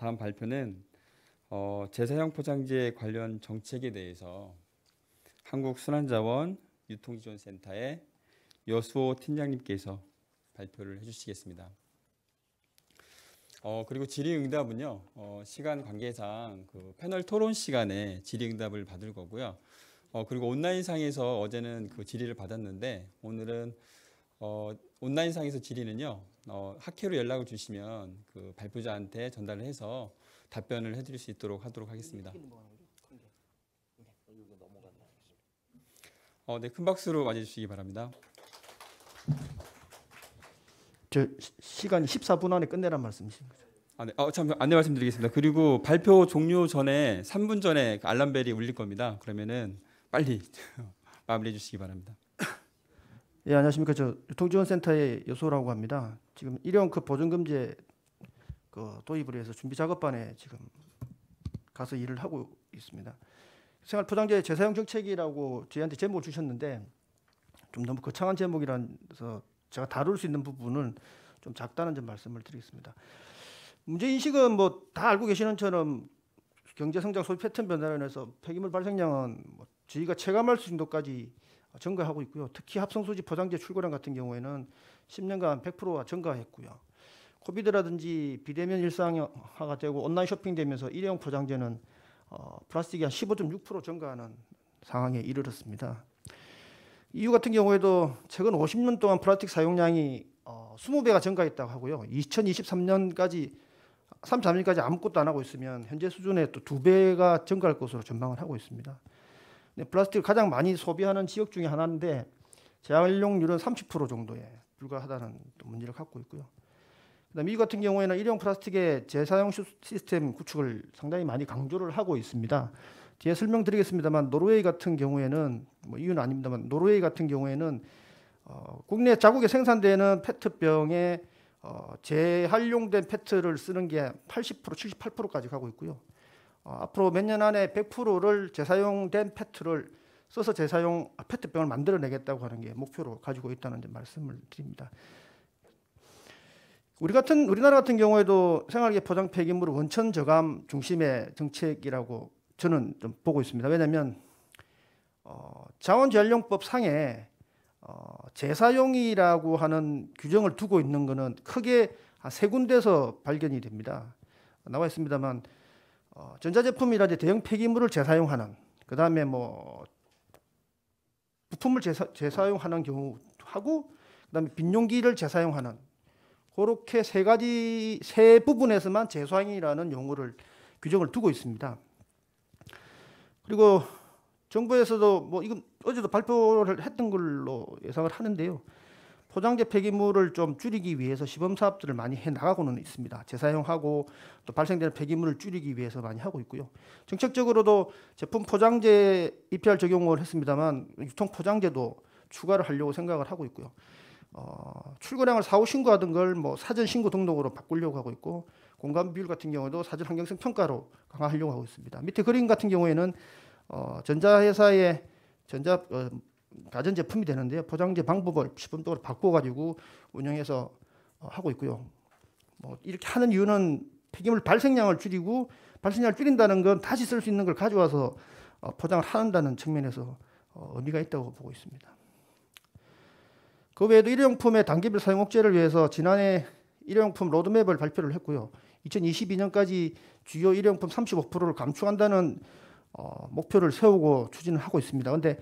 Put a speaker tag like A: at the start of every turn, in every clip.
A: 다음 발표는 어, 제사형 포장재 관련 정책에 대해서 한국순환자원 유통지원센터의 여수호 팀장님께서 발표를 해주시겠습니다. 어, 그리고 질의응답은요 어, 시간 관계상 그 패널 토론 시간에 질의응답을 받을 거고요. 어, 그리고 온라인상에서 어제는 그 질의를 받았는데 오늘은 어, 온라인상에서 질의는요, 어, 학회로 연락을 주시면 그 발표자한테 전달을 해서 답변을 해드릴 수 있도록 하도록 하겠습니다. 어, 네, 큰 박수로 맞아주시기 바랍니다. 저 시간 14분 안에 끝내란 말씀이신 거죠? 아, 네. 어, 참 안내 말씀드리겠습니다. 그리고 발표 종료 전에 3분 전에 알람벨이 울릴 겁니다. 그러면은 빨리 마무리해 주시기 바랍니다. 예, 안녕하십니까. 저유 통지원센터의 여소라고 합니다. 지금 일용급 회 그 보증금제 그 도입을 위해서 준비 작업반에 지금 가서 일을 하고 있습니다. 생활 포장재 재사용 정책이라고 저희한테 제목을 주셨는데 좀 너무 거창한 제목이라서 제가 다룰 수 있는 부분은 좀 작다는 점 말씀을 드리겠습니다. 문제 인식은 뭐 다 알고 계시는 처럼 경제 성장 소비 패턴 변화로 인해서 폐기물 발생량은 뭐 저희가 체감할 수 정도까지 증가하고 있고요. 특히 합성소지 포장재 출고량 같은 경우에는 10년간 100%가 증가했고요. 코비드라든지 비대면 일상화가 되고 온라인 쇼핑되면서 일회용 포장재는 어, 플라스틱이 한 15.6% 증가하는 상황에 이르렀습니다. 이 u 같은 경우에도 최근 50년 동안 플라스틱 사용량이 어, 20배가 증가했다고 하고요. 2023년까지 33년까지 아무것도 안 하고 있으면 현재 수준의 또 2배가 증가할 것으로 전망을 하고 있습니다. 플라스틱을 가장 많이 소비하는 지역 중에 하나인데 재활용률은 30% 정도에 불과하다는 문제를 갖고 있고요. 그다음 미국 같은 경우에는 일회용 플라스틱의 재사용 시스템 구축을 상당히 많이 강조를 하고 있습니다. 뒤에 설명드리겠습니다만 노르웨이 같은 경우에는 뭐 이유는 아닙니다만 노르웨이 같은 경우에는 어, 국내 자국에 생산되는 페트병에 어, 재활용된 페트를 쓰는 게80% 78%까지 가고 있고요. 어, 앞으로 몇 년 안에 100%를 재사용된 페트를 써서 재사용 아, 페트병을 만들어내겠다고 하는 게 목표로 가지고 있다는 말씀을 드립니다. 우리 같은 우리나라 같은 경우에도 생활계 포장 폐기물 원천 저감 중심의 정책이라고 저는 좀 보고 있습니다. 왜냐하면 어, 자원재활용법 상에 어, 재사용이라고 하는 규정을 두고 있는 것은 크게 세 군데서 발견이 됩니다. 나와 있습니다만 어, 전자제품이라든지 대형 폐기물을 재사용하는 그 다음에 뭐 부품을 재사, 재사용하는 경우하고 그 다음에 빈용기를 재사용하는 그렇게 세 가지 세 부분에서만 재사용이라는 용어를 규정을 두고 있습니다. 그리고 정부에서도 뭐 이건 어제도 발표를 했던 걸로 예상을 하는데요. 포장재 폐기물을 좀 줄이기 위해서 시범 사업들을 많이 해 나가고는 있습니다. 재사용하고 또 발생되는 폐기물을 줄이기 위해서 많이 하고 있고요. 정책적으로도 제품 포장재 EPR 적용을 했습니다만 유통 포장재도 추가를 하려고 생각을 하고 있고요. 어, 출고량을 사후 신고하던 걸 뭐 사전 신고 등록으로 바꾸려고 하고 있고 공간 비율 같은 경우도 사전 환경성 평가로 강화하려고 하고 있습니다. 밑에 그림 같은 경우에는 어, 전자회사의 전자 어, 가전 제품이 되는데요. 포장제 방법을 10분 동안 바꿔가지고 운영해서 어, 하고 있고요. 뭐 이렇게 하는 이유는 폐기물 발생량을 줄이고 발생량을 줄인다는 건 다시 쓸 수 있는 걸 가져와서 어, 포장을 한다는 측면에서 어, 의미가 있다고 보고 있습니다. 그 외에도 일회용품의 단계별 사용 억제를 위해서 지난해 일회용품 로드맵을 발표를 했고요. 2022년까지 주요 일회용품 35%를 감축한다는 목표를 세우고 추진을 하고 있습니다. 그런데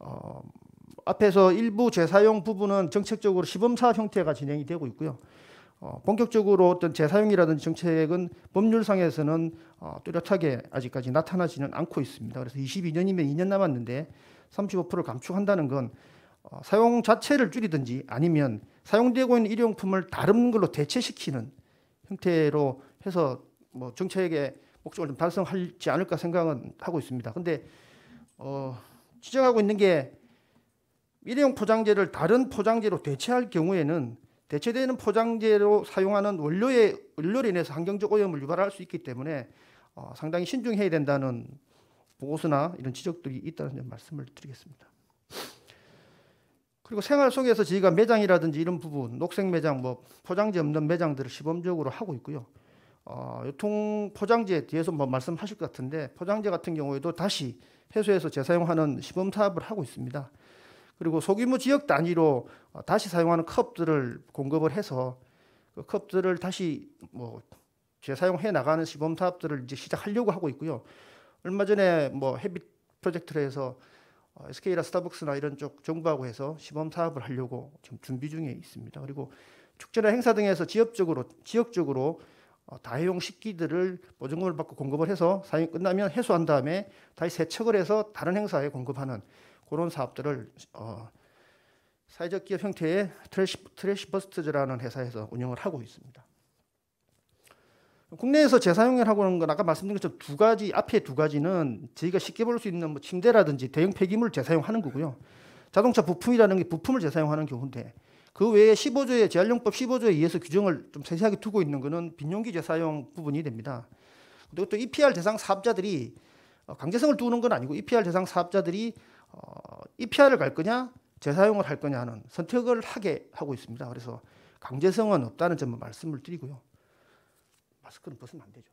A: 어, 앞에서 일부 재사용 부분은 정책적으로 시범사업 형태가 진행이 되고 있고요. 어, 본격적으로 어떤 재사용이라든지 정책은 법률상에서는 어, 뚜렷하게 아직까지 나타나지는 않고 있습니다. 그래서 22년이면 2년 남았는데 35%를 감축한다는 건 어, 사용 자체를 줄이든지 아니면 사용되고 있는 일용품을 다른 걸로 대체시키는 형태로 해서 뭐 정책의 목적을 좀 달성하지 않을까 생각은 하고 있습니다. 근데 어, 지적하고 있는 게 일회용 포장재를 다른 포장재로 대체할 경우에는 대체되는 포장재로 사용하는 원료의 원료로 인해서 환경적 오염을 유발할 수 있기 때문에 어, 상당히 신중해야 된다는 보고서나 이런 지적들이 있다는 점 말씀을 드리겠습니다. 그리고 생활 속에서 저희가 매장이라든지 이런 부분, 녹색 매장, 뭐 포장재 없는 매장들을 시범적으로 하고 있고요. 어, 유통 포장재 뒤에서 뭐 말씀하실 것 같은데 포장재 같은 경우에도 다시 해소해서 재사용하는 시범 사업을 하고 있습니다. 그리고 소규모 지역 단위로 어, 다시 사용하는 컵들을 공급을 해서 그 컵들을 다시 뭐 재사용해 나가는 시범 사업들을 이제 시작하려고 하고 있고요. 얼마 전에 뭐헤빛 프로젝트를 해서 어, SK라 스타벅스나 이런 쪽 정부하고 해서 시범 사업을 하려고 지금 준비 중에 있습니다. 그리고 축제나 행사 등에서 지역적으로 지역적으로 어, 다회용 식기들을 보증금을 받고 공급을 해서 사용이 끝나면 해소한 다음에 다시 세척을 해서 다른 행사에 공급하는 그런 사업들을 어, 사회적 기업 형태의 트래시, 트래시 버스트즈라는 회사에서 운영을 하고 있습니다. 국내에서 재사용이라고 하는 건 아까 말씀드린 것처럼 두 가지 앞에 두 가지는 저희가 쉽게 볼 수 있는 뭐 침대라든지 대형 폐기물 재사용하는 거고요. 자동차 부품이라는 게 부품을 재사용하는 경우인데 그 외에 15조의 재활용법 15조에 의해서 규정을 좀 세세하게 두고 있는 것은 빈용기재 사용 부분이 됩니다. 그리고 또 EPR 대상 사업자들이 어, 강제성을 두는 건 아니고 EPR 대상 사업자들이 어, EPR을 갈 거냐 재사용을 할 거냐 하는 선택을 하게 하고 있습니다. 그래서 강제성은 없다는 점을 말씀을 드리고요. 마스크는 벗으면 안 되죠.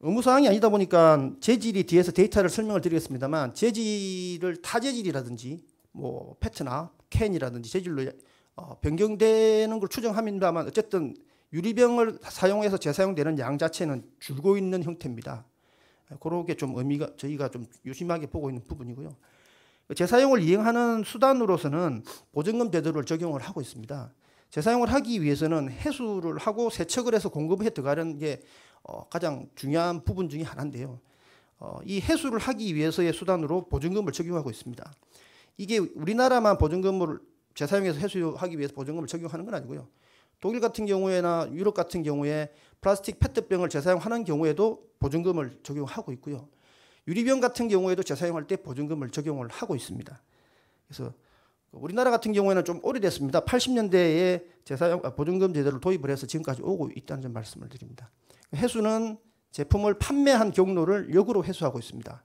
A: 의무사항이 아니다 보니까 재질이 뒤에서 데이터를 설명을 드리겠습니다만 재질을 타재질이라든지 뭐패트나 캔이라든지 재질로 어, 변경되는 걸 추정합니다만 어쨌든 유리병을 사용해서 재사용되는 양 자체는 줄고 있는 형태입니다. 그렇게 좀 의미가 저희가 좀 유심하게 보고 있는 부분이고요. 재사용을 이행하는 수단으로서는 보증금 제도를 적용을 하고 있습니다. 재사용을 하기 위해서는 해수를 하고 세척을 해서 공급해 들어가는 게 어, 가장 중요한 부분 중에 하나인데요. 어, 이 해수를 하기 위해서의 수단으로 보증금을 적용하고 있습니다. 이게 우리나라만 보증금을 재사용해서 해수하기 위해서 보증금을 적용하는 건 아니고요. 독일 같은 경우에나 유럽 같은 경우에 플라스틱 페트병을 재사용하는 경우에도 보증금을 적용하고 있고요. 유리병 같은 경우에도 재사용할 때 보증금을 적용을 하고 있습니다. 그래서 우리나라 같은 경우에는 좀 오래됐습니다. 80년대에 재사용 아, 보증금 제도를 도입을 해서 지금까지 오고 있다는 점 말씀을 드립니다. 해수는 제품을 판매한 경로를 역으로 해수하고 있습니다.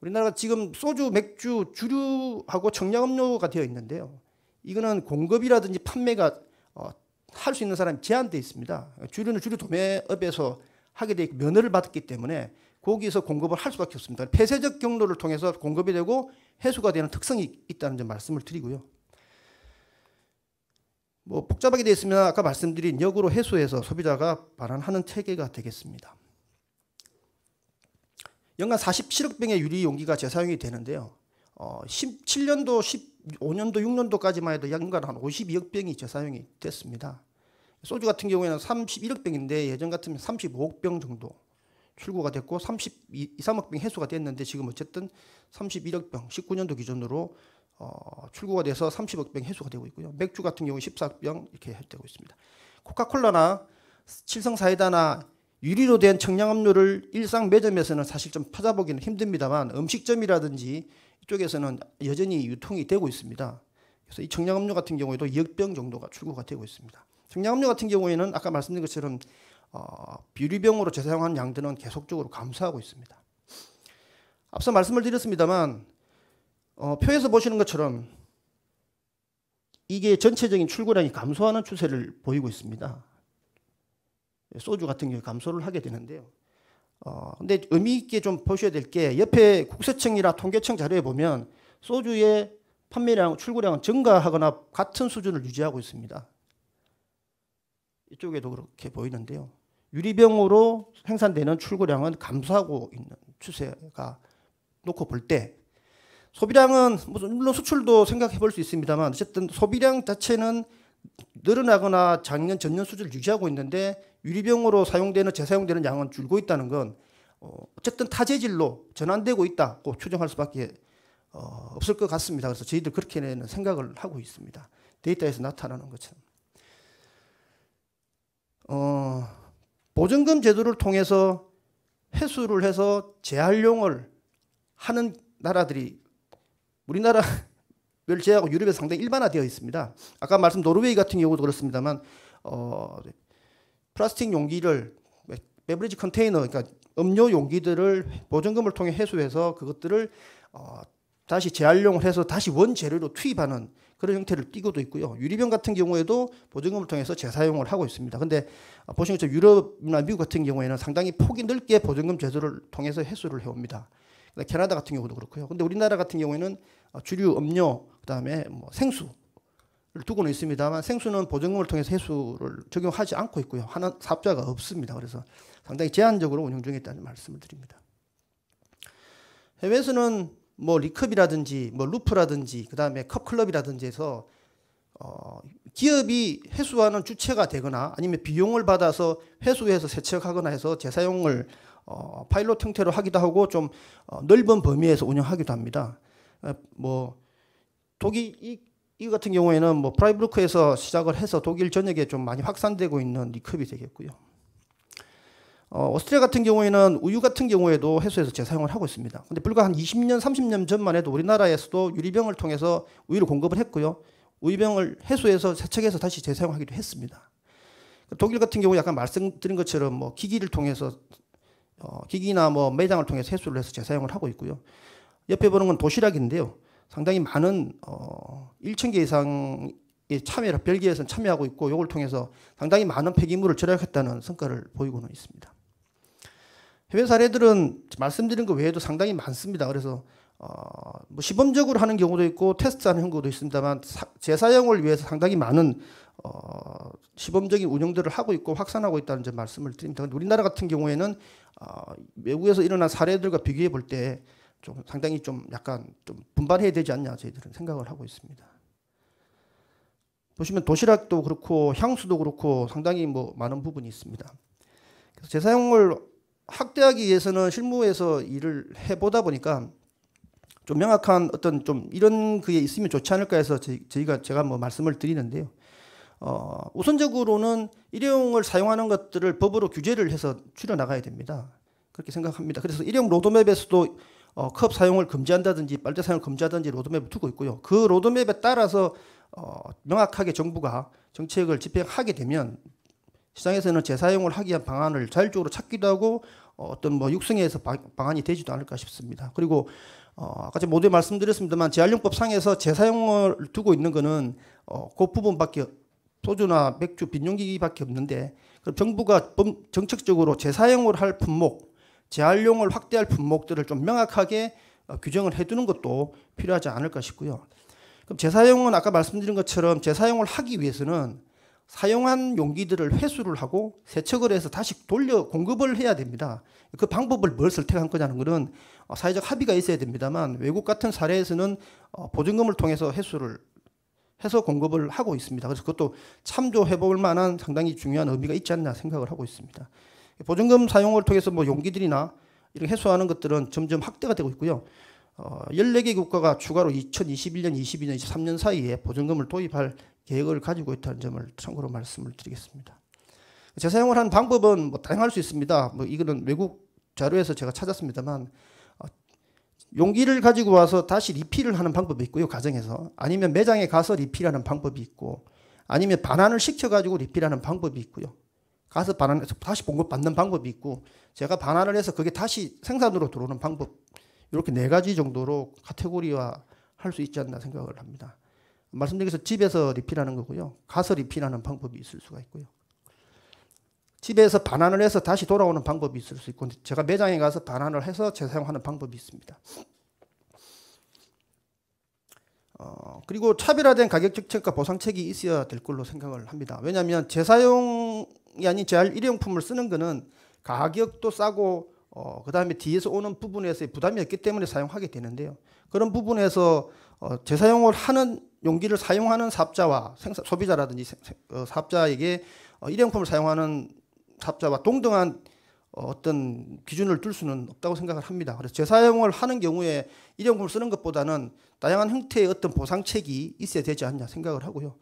A: 우리나라가 지금 소주, 맥주, 주류하고 청량음료가 되어 있는데요. 이거는 공급이라든지 판매가 어, 할수 있는 사람이 제한되어 있습니다. 주류는 주류 도매업에서 하게 되 면허를 받았기 때문에 거기서 공급을 할 수밖에 없습니다. 폐쇄적 경로를 통해서 공급이 되고 해수가 되는 특성이 있다는 점 말씀을 드리고요. 뭐 복잡하게 되어 있으면 아까 말씀드린 역으로 해소해서 소비자가 반환하는 체계가 되겠습니다. 연간 47억 병의 유리 용기가 재사용이 되는데요. 어, 17년도, 15년도, 6년도까지만 해도 연간 한 52억 병이 재사용이 됐습니다. 소주 같은 경우에는 31억 병인데 예전 같으면 35억 병 정도 출고가 됐고 32, 3억 병 해소가 됐는데 지금 어쨌든 31억 병 19년도 기준으로 어, 출고가 돼서 30억 병 해소가 되고 있고요. 맥주 같은 경우 14병 이렇게 되고 있습니다. 코카콜라나 칠성 사이다나 유리로 된 청량음료를 일상 매점에서는 사실 좀 찾아보기는 힘듭니다만 음식점이라든지 이쪽에서는 여전히 유통이 되고 있습니다. 그래서 이 청량음료 같은 경우에도 2억 병 정도가 출고가 되고 있습니다. 청량음료 같은 경우에는 아까 말씀드린 것처럼 어, 비료병으로 재사용하는 양들은 계속적으로 감소하고 있습니다. 앞서 말씀을 드렸습니다만 어, 표에서 보시는 것처럼 이게 전체적인 출고량이 감소하는 추세를 보이고 있습니다. 소주 같은 경우 감소를 하게 되는데요. 어, 근데 의미 있게 좀 보셔야 될 게 옆에 국세청이나 통계청 자료에 보면 소주의 판매량, 출고량은 증가하거나 같은 수준을 유지하고 있습니다. 이쪽에도 그렇게 보이는데요. 유리병으로 생산되는 출고량은 감소하고 있는 추세가 놓고 볼때 소비량은 물론 수출도 생각해 볼 수 있습니다만 어쨌든 소비량 자체는 늘어나거나 작년 전년 수준을 유지하고 있는데 유리병으로 사용되는 재사용되는 양은 줄고 있다는 건 어, 어쨌든 타재질로 전환되고 있다고 추정할 수밖에 어, 없을 것 같습니다. 그래서 저희들 그렇게는 생각을 하고 있습니다. 데이터에서 나타나는 것처럼. 어, 보증금 제도를 통해서 회수를 해서 재활용을 하는 나라들이 우리나라 별제하고유럽에 상당히 일반화되어 있습니다. 아까 말씀 노르웨이 같은 경우도 그렇습니다만 어, 네. 플라스틱 용기를 네, 베브리지 컨테이너, 그러니까 음료 용기들을 보증금을 통해 회수해서 그것들을 어, 다시 재활용을 해서 다시 원재료로 투입하는 그런 형태를 띠고도 있고요. 유리병 같은 경우에도 보증금을 통해서 재사용을 하고 있습니다. 근데 어, 보시는 유럽이나 미국 같은 경우에는 상당히 폭이 넓게 보증금 제도를 통해서 회수를 해옵니다. 캐나다 같은 경우도 그렇고요. 근데 우리나라 같은 경우에는 어, 주류 음료 그다음에 뭐 생수 를 두고는 있습니다만 생수는 보증금을 통해서 해수를 적용하지 않고 있고요. 하나 사업자가 없습니다. 그래서 상당히 제한적으로 운영 중에 있다는 말씀을 드립니다. 해외에서는 뭐 리컵이라든지 뭐 루프라든지 그다음에 컵클럽이라든지 해서 어, 기업이 회수하는 주체가 되거나 아니면 비용을 받아서 회수해서 세척하거나 해서 재사용을 어, 파일럿 형태로 하기도 하고 좀 어, 넓은 범위에서 운영하기도 합니다. 에, 뭐 독일 이, 이 같은 경우에는 뭐 프라이브루크에서 시작을 해서 독일 전역에 좀 많이 확산되고 있는 리컵이 되겠고요. 어, 오스트리아 같은 경우에는 우유 같은 경우에도 해수에서 재사용을 하고 있습니다. 근데 불과 한 20년, 30년 전만 해도 우리나라에서도 유리병을 통해서 우유를 공급을 했고요. 우유병을 해수에서 세척해서 다시 재사용하기도 했습니다. 독일 같은 경우 약간 말씀드린 것처럼 뭐 기기를 통해서 어, 기기나 뭐 매장을 통해 세수를 해서 재사용을 하고 있고요. 옆에 보는 건 도시락인데요. 상당히 많은 어, 1 0개 이상의 참여, 별개에서 참여하고 있고 이걸 통해서 상당히 많은 폐기물을 절약했다는 성과를 보이고는 있습니다. 해외 사례들은 말씀드린 것 외에도 상당히 많습니다. 그래서 어, 뭐 시범적으로 하는 경우도 있고 테스트하는 경우도 있습니다만 사, 재사용을 위해서 상당히 많은 어, 시범적인 운영들을 하고 있고 확산하고 있다는 점 말씀을 드립니다. 우리나라 같은 경우에는 어, 외국에서 일어난 사례들과 비교해 볼 때 좀 상당히 좀 약간 좀 분발해야 되지 않냐 저희들은 생각을 하고 있습니다. 보시면 도시락도 그렇고 향수도 그렇고 상당히 뭐 많은 부분이 있습니다. 그래서 재사용을 확대하기 위해서는 실무에서 일을 해보다 보니까 좀 명확한 어떤 좀 이런 그게 있으면 좋지 않을까 해서 저희, 가 제가 뭐 말씀을 드리는데요. 어, 우선적으로는 일회용을 사용하는 것들을 법으로 규제를 해서 줄여나가야 됩니다. 그렇게 생각합니다. 그래서 일회용 로드맵에서도 어, 컵 사용을 금지한다든지 빨대 사용을 금지하든지 로드맵을 두고 있고요. 그 로드맵에 따라서 어, 명확하게 정부가 정책을 집행하게 되면 시장에서는 재사용을 하기 위한 방안을 자율적으로 찾기도 하고 어, 어떤 뭐 육성에서 방, 안이 되지도 않을까 싶습니다. 그리고 어, 아까 제 모두 말씀드렸습니다만 재활용법 상에서 재사용을 두고 있는 것은 어, 그 부분밖에 소주나 맥주 빈용기밖에 기 없는데 그 정부가 정책적으로 재사용을 할 품목, 재활용을 확대할 품목들을 좀 명확하게 어, 규정을 해두는 것도 필요하지 않을까 싶고요. 그럼 재사용은 아까 말씀드린 것처럼 재사용을 하기 위해서는 사용한 용기들을 회수를 하고 세척을 해서 다시 돌려 공급을 해야 됩니다. 그 방법을 뭘 선택한 거냐는 것은 어, 사회적 합의가 있어야 됩니다만 외국 같은 사례에서는 어, 보증금을 통해서 회수를 해서 공급을 하고 있습니다. 그래서 그것도 참조해 볼 만한 상당히 중요한 의미가 있지 않나 생각을 하고 있습니다. 보증금 사용을 통해서 뭐 용기들이나 이런 해소하는 것들은 점점 확대가 되고 있고요. 어, 14개 국가가 추가로 2021년, 22년, 23년 사이에 보증금을 도입할 계획을 가지고 있다는 점을 참고로 말씀을 드리겠습니다. 재사용을 한 방법은 뭐 다양할 수 있습니다. 뭐 이거는 외국 자료에서 제가 찾았습니다만 용기를 가지고 와서 다시 리필을 하는 방법이 있고요. 가정에서. 아니면 매장에 가서 리필하는 방법이 있고 아니면 반환을 시켜가지고 리필하는 방법이 있고요. 가서 반환해서 다시 공급받는 방법이 있고 제가 반환을 해서 그게 다시 생산으로 들어오는 방법 이렇게 네 가지 정도로 카테고리화 할 수 있지 않나 생각을 합니다. 말씀드린 것처럼 집에서 리필하는 거고요. 가서 리필하는 방법이 있을 수가 있고요. 집에서 반환을 해서 다시 돌아오는 방법이 있을 수 있고 제가 매장에 가서 반환을 해서 재사용하는 방법이 있습니다. 어, 그리고 차별화된 가격 정책과 보상책이 있어야 될 걸로 생각을 합니다. 왜냐하면 재사용이 아닌 재활 일회용품을 쓰는 것은 가격도 싸고 어, 그 다음에 뒤에서 오는 부분에서의 부담이 없기 때문에 사용하게 되는데요. 그런 부분에서 어, 재사용을 하는 용기를 사용하는 사업자와 생사, 소비자라든지 어, 사업자에게 어, 일회용품을 사용하는 사업자와 동등한 어떤 기준을 둘 수는 없다고 생각을 합니다. 그래서 재사용을 하는 경우에 일용품을 쓰는 것보다는 다양한 형태의 어떤 보상책이 있어야 되지 않냐 생각을 하고요.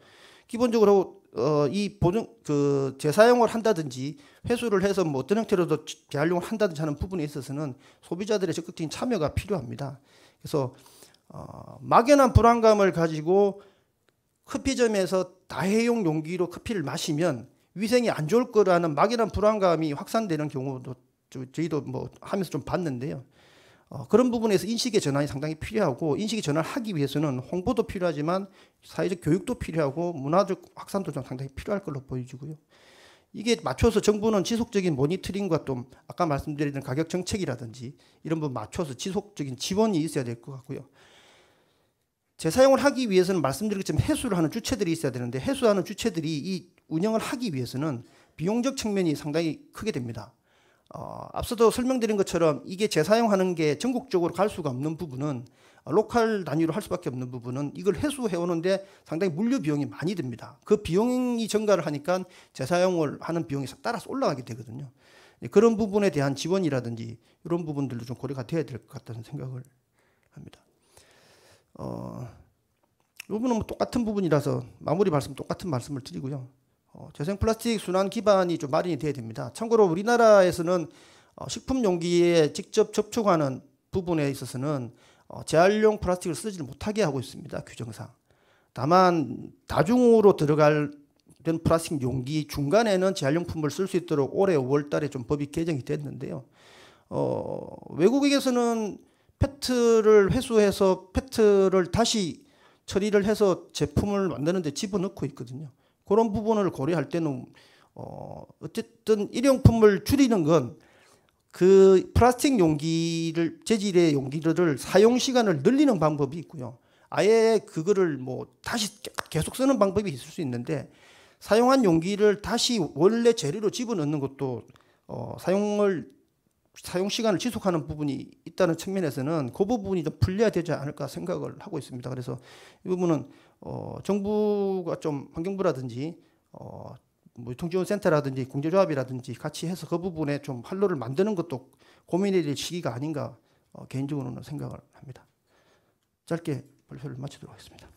A: 기본적으로 어, 이 보증 그 재사용을 한다든지 회수를 해서 뭐 어떤 형태로도 재활용을 한다든지 하는 부분에 있어서는 소비자들의 적극적인 참여가 필요합니다. 그래서 어, 막연한 불안감을 가지고 커피점에서 다회용 용기로 커피를 마시면 위생이 안 좋을 거라는 막연한 불안감이 확산되는 경우도 저희도 뭐 하면서 좀 봤는데요. 어, 그런 부분에서 인식의 전환이 상당히 필요하고 인식의 전환을 하기 위해서는 홍보도 필요하지만 사회적 교육도 필요하고 문화적 확산도 좀 상당히 필요할 걸로 보여지고요. 이게 맞춰서 정부는 지속적인 모니터링과 또 아까 말씀드린 가격 정책이라든지 이런 부분 맞춰서 지속적인 지원이 있어야 될 것 같고요. 재사용을 하기 위해서는 말씀드린 것처럼 해수를 하는 주체들이 있어야 되는데 해수하는 주체들이 이 운영을 하기 위해서는 비용적 측면이 상당히 크게 됩니다. 어, 앞서도 설명드린 것처럼 이게 재사용하는 게 전국적으로 갈 수가 없는 부분은 어, 로컬 단위로 할 수밖에 없는 부분은 이걸 회수해 오는데 상당히 물류 비용이 많이 듭니다. 그 비용이 증가를 하니까 재사용을 하는 비용이 따라서 올라가게 되거든요. 예, 그런 부분에 대한 지원이라든지 이런 부분들도 좀 고려가 돼야 될 것 같다는 생각을 합니다. 어, 이 부분은 뭐 똑같은 부분이라서 마무리 말씀 똑같은 말씀을 드리고요. 어, 재생 플라스틱 순환 기반이 좀 마련이 돼야 됩니다. 참고로 우리나라에서는 어, 식품 용기에 직접 접촉하는 부분에 있어서는 어, 재활용 플라스틱을 쓰지 못하게 하고 있습니다. 규정상. 다만 다중으로 들어갈 된 플라스틱 용기 중간에는 재활용품을 쓸 수 있도록 올해 5월 달에 좀 법이 개정이 됐는데요. 어, 외국에서는 페트를 회수해서 페트를 다시 처리를 해서 제품을 만드는데 집어넣고 있거든요. 그런 부분을 고려할 때는 어 어쨌든 일용품을 줄이는 건 그 플라스틱 용기를 재질의 용기들을 사용 시간을 늘리는 방법이 있고요. 아예 그거를 뭐 다시 계속 쓰는 방법이 있을 수 있는데 사용한 용기를 다시 원래 재료로 집어넣는 것도 어 사용을 사용 시간을 지속하는 부분이 있다는 측면에서는 그 부분이 좀 풀려야 되지 않을까 생각을 하고 있습니다. 그래서 이 부분은 어, 정부가 좀 환경부라든지 어, 뭐 유통지원센터라든지 공제조합이라든지 같이 해서 그 부분에 좀 활로를 만드는 것도 고민해야 시기가 아닌가 어, 개인적으로는 생각을 합니다. 짧게 발표를 마치도록 하겠습니다.